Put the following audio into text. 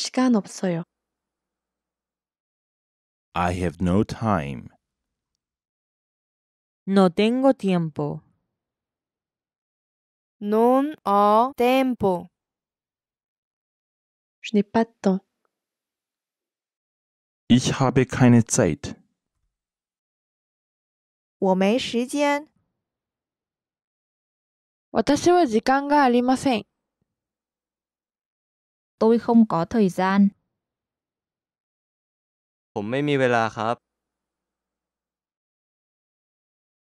시간없어요 I have no time. No tengo tiempo. Non ho tempo. Je n'ai pas de temps. Ich habe keine Zeit. 我没时间。私は時間がありません。tôi không có thời gian ผมไม่มีเวลาครับ